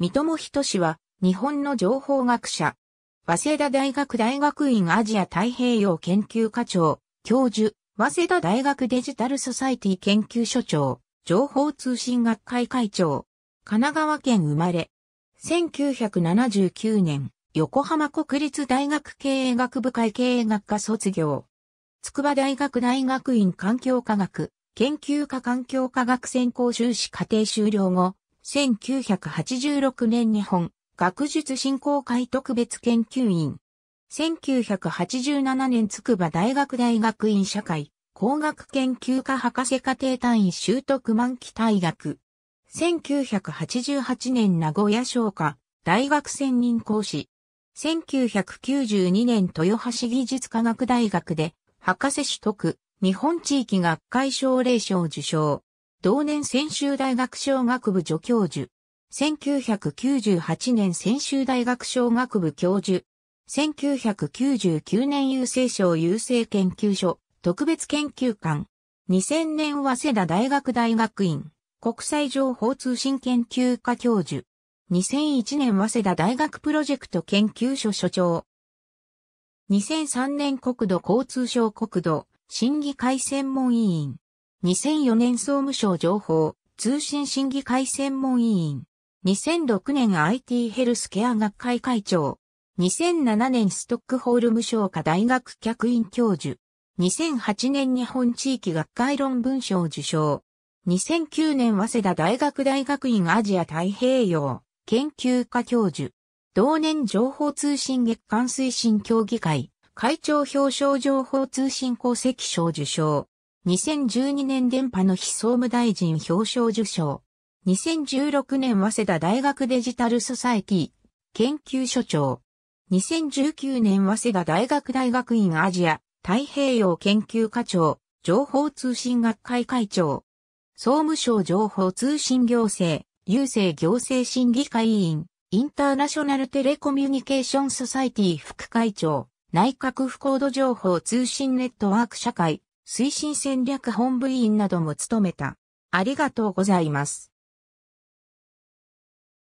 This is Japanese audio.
三友人氏は、日本の情報学者。早稲田大学大学院アジア太平洋研究課長、教授、早稲田大学デジタルソサイティ研究所長、情報通信学会会長。神奈川県生まれ。1979年、横浜国立大学経営学部会経営学科卒業。筑波大学大学院環境科学、研究科環境科学専攻修士課程修了後、1986年日本学術振興会特別研究員。1987年筑波大学大学院社会工学研究科博士課程単位習得満期大学。1988年名古屋商科大学専任講師。1992年豊橋技術科学大学で博士取得日本地域学会奨励賞受賞。同年専修大学小学部助教授。1998年専修大学小学部教授。1999年郵政省郵政研究所特別研究官。2000年早稲田大学大学院国際情報通信研究科教授。2001年早稲田大学プロジェクト研究所所長。2003年国土交通省国土審議会専門委員。2004年総務省情報、通信審議会専門委員。2006年 IT ヘルスケア学会会長。2007年ストックホールム商科大学客員教授。2008年日本地域学会論文賞受賞。2009年早稲田大学大学院アジア太平洋研究科教授。同年情報通信月間推進協議会会長表彰情報通信功績賞受賞。2012年電波の非総務大臣表彰受賞。2016年早稲田大学デジタルソサエティ研究所長。2019年早稲田大学大学院アジア太平洋研究課長、情報通信学会会長。総務省情報通信行政、郵政行政審議会委員、インターナショナルテレコミュニケーションソサイティ副会長、内閣府高度情報通信ネットワーク社会、推進戦略本部委員なども務めた。ありがとうございます。